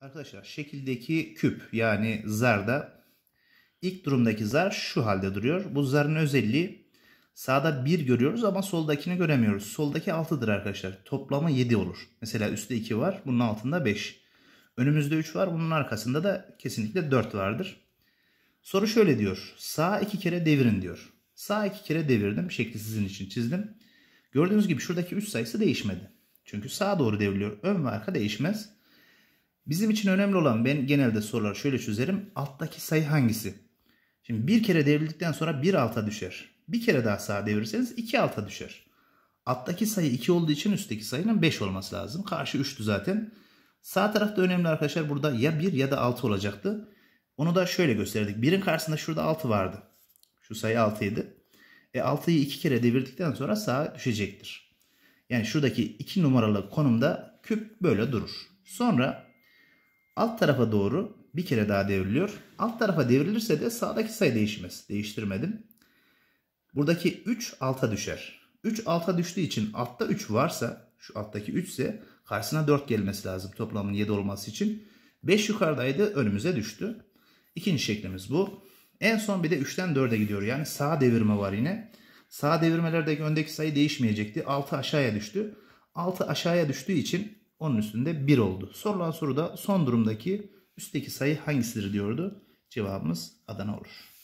Arkadaşlar şekildeki küp yani zarda ilk durumdaki zar şu halde duruyor. Bu zarın özelliği sağda 1 görüyoruz ama soldakini göremiyoruz. Soldaki 6'dır arkadaşlar. Toplamı 7 olur. Mesela üstte 2 var bunun altında 5. Önümüzde 3 var bunun arkasında da kesinlikle 4 vardır. Soru şöyle diyor. Sağa 2 kere devirin diyor. Sağa 2 kere devirdim. Şekli sizin için çizdim. Gördüğünüz gibi şuradaki 3 sayısı değişmedi. Çünkü sağa doğru devriliyor. Ön ve arka değişmez. Bizim için önemli olan ben genelde sorular şöyle çözerim. Alttaki sayı hangisi? Şimdi bir kere devrildikten sonra bir alta düşer. Bir kere daha sağa devirirseniz iki alta düşer. Alttaki sayı 2 olduğu için üstteki sayının 5 olması lazım. Karşı 3'tü zaten. Sağ tarafta önemli arkadaşlar burada ya 1 ya da 6 olacaktı. Onu da şöyle gösterdik. 1'in karşısında şurada 6 vardı. Şu sayı 6 idi. E 6'yı 2 kere devirdikten sonra sağa düşecektir. Yani şuradaki 2 numaralı konumda küp böyle durur. Sonra Alt tarafa doğru bir kere daha devriliyor. Alt tarafa devrilirse de sağdaki sayı değişmez. Değiştirmedim. Buradaki 3 alta düşer. 3 alta düştüğü için altta 3 varsa şu alttaki 3 ise karşısına 4 gelmesi lazım toplamın 7 olması için. 5 yukarıdaydı önümüze düştü. İkinci şeklimiz bu. En son bir de 3'ten 4'e gidiyor. Yani sağ devirme var yine. Sağ devirmelerdeki öndeki sayı değişmeyecekti. 6 aşağıya düştü. 6 aşağıya düştüğü için onun üstünde 1 oldu. Sorulan soruda son durumdaki üstteki sayı hangisidir diyordu. Cevabımız Adana olur.